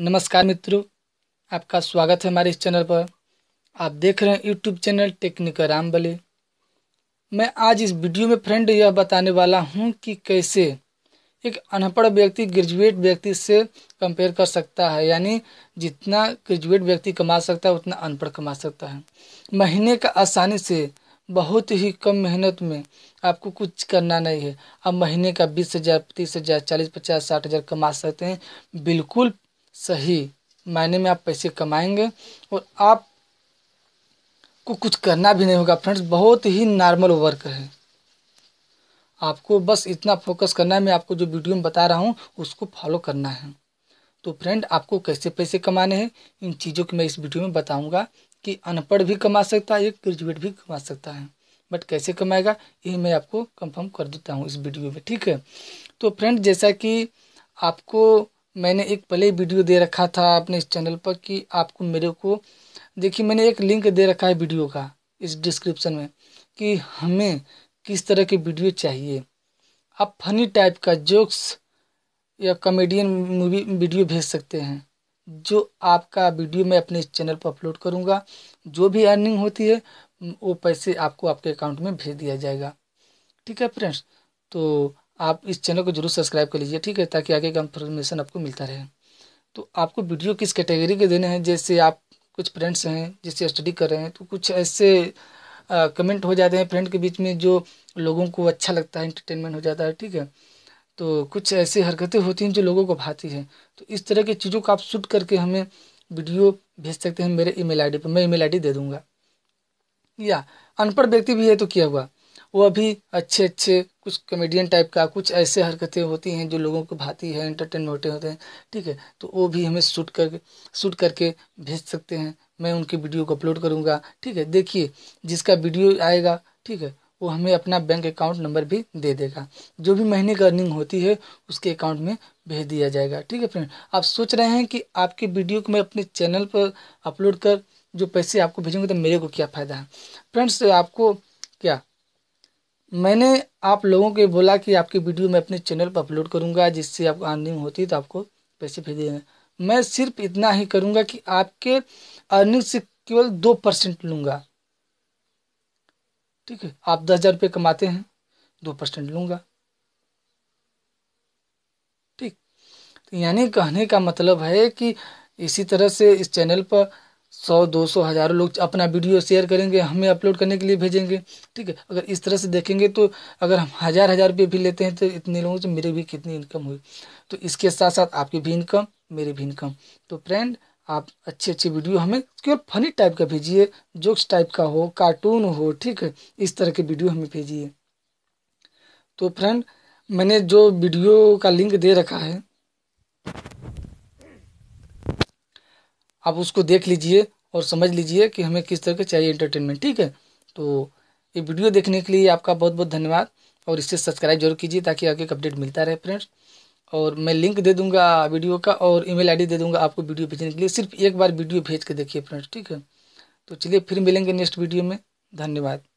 नमस्कार मित्रों आपका स्वागत है हमारे इस चैनल पर आप देख रहे हैं यूट्यूब चैनल टेक्निकल राम बले मैं आज इस वीडियो में फ्रेंड यह बताने वाला हूं कि कैसे एक अनपढ़ व्यक्ति ग्रेजुएट व्यक्ति से कंपेयर कर सकता है यानी जितना ग्रेजुएट व्यक्ति कमा सकता है उतना अनपढ़ कमा सकता है महीने का आसानी से बहुत ही कम मेहनत में आपको कुछ करना नहीं है आप महीने का बीस हज़ार तीस हज़ार चालीस पचास साठ हज़ार कमा सकते हैं बिल्कुल सही मायने में आप पैसे कमाएंगे और आप को कुछ करना भी नहीं होगा फ्रेंड्स बहुत ही नॉर्मल वर्क है आपको बस इतना फोकस करना है मैं आपको जो वीडियो में बता रहा हूँ उसको फॉलो करना है तो फ्रेंड आपको कैसे पैसे कमाने हैं इन चीज़ों की मैं इस वीडियो में बताऊँगा कि अनपढ़ भी कमा सकता है एक ग्रेजुएट भी कमा सकता है बट कैसे कमाएगा ये मैं आपको कंफर्म कर देता हूँ इस वीडियो में ठीक है तो फ्रेंड जैसा कि आपको मैंने एक पहले वीडियो दे रखा था अपने इस चैनल पर कि आपको मेरे को देखिए मैंने एक लिंक दे रखा है वीडियो का इस डिस्क्रिप्शन में कि हमें किस तरह की वीडियो चाहिए आप फनी टाइप का जोक्स या कॉमेडियन मूवी वीडियो भेज सकते हैं जो आपका वीडियो मैं अपने चैनल पर अपलोड करूँगा जो भी अर्निंग होती है वो पैसे आपको आपके अकाउंट में भेज दिया जाएगा ठीक है फ्रेंड्स तो आप इस चैनल को जरूर सब्सक्राइब कर लीजिए ठीक है ताकि आगे का इन्फॉर्मेशन आपको मिलता रहे तो आपको वीडियो किस कैटेगरी के देने हैं जैसे आप कुछ फ्रेंड्स हैं जिससे स्टडी कर रहे हैं तो कुछ ऐसे आ, कमेंट हो जाते हैं फ्रेंड के बीच में जो लोगों को अच्छा लगता है इंटरटेनमेंट हो जाता है ठीक है तो कुछ ऐसी हरकतें होती हैं जो लोगों को भाती हैं तो इस तरह की चीज़ों को आप शूट करके हमें वीडियो भेज सकते हैं मेरे ईमेल आईडी पर मैं ईमेल आईडी दे दूंगा या अनपढ़ व्यक्ति भी है तो क्या हुआ वह भी अच्छे अच्छे कुछ कॉमेडियन टाइप का कुछ ऐसे हरकतें होती हैं जो लोगों को भाती है एंटरटेन होते होते हैं ठीक है तो वो भी हमें शूट करके शूट करके भेज सकते हैं मैं उनकी वीडियो को अपलोड करूँगा ठीक है देखिए जिसका वीडियो आएगा ठीक है वो हमें अपना बैंक अकाउंट नंबर भी दे देगा जो भी महीने का अर्निंग होती है उसके अकाउंट में भेज दिया जाएगा ठीक है फ्रेंड आप सोच रहे हैं कि आपकी वीडियो को मैं अपने चैनल पर अपलोड कर जो पैसे आपको भेजूंगा तो मेरे को क्या फ़ायदा है फ्रेंड्स आपको क्या मैंने आप लोगों को बोला कि आपकी वीडियो मैं अपने चैनल पर अपलोड करूंगा जिससे आपको अर्निंग होती है तो आपको पैसे भेज देंगे मैं सिर्फ इतना ही करूंगा कि आपके अर्निंग से केवल दो परसेंट लूँगा ठीक है आप दस हज़ार रुपये कमाते हैं दो परसेंट लूँगा ठीक तो यानी कहने का मतलब है कि इसी तरह से इस चैनल पर सौ दो सौ हज़ारों लोग अपना वीडियो शेयर करेंगे हमें अपलोड करने के लिए भेजेंगे ठीक है अगर इस तरह से देखेंगे तो अगर हम हज़ार हज़ार रुपये भी लेते हैं तो इतने लोगों से मेरी भी कितनी इनकम हुई तो इसके साथ साथ आपकी भी इनकम मेरी भी इनकम तो फ्रेंड आप अच्छी अच्छी वीडियो हमें केवल फनी टाइप का भेजिए जोक्स टाइप का हो कार्टून हो ठीक है इस तरह के वीडियो हमें भेजिए तो फ्रेंड मैंने जो वीडियो का लिंक दे रखा है आप उसको देख लीजिए और समझ लीजिए कि हमें किस तरह के चाहिए एंटरटेनमेंट ठीक है तो ये वीडियो देखने के लिए आपका बहुत बहुत धन्यवाद और इसे सब्सक्राइब जरूर कीजिए ताकि आगे अपडेट मिलता रहे फ्रेंड्स और मैं लिंक दे दूंगा वीडियो का और ईमेल आईडी दे दूंगा आपको वीडियो भेजने के लिए सिर्फ एक बार वीडियो भेज के देखिए फ्रेंड्स ठीक है तो चलिए फिर मिलेंगे नेक्स्ट वीडियो में धन्यवाद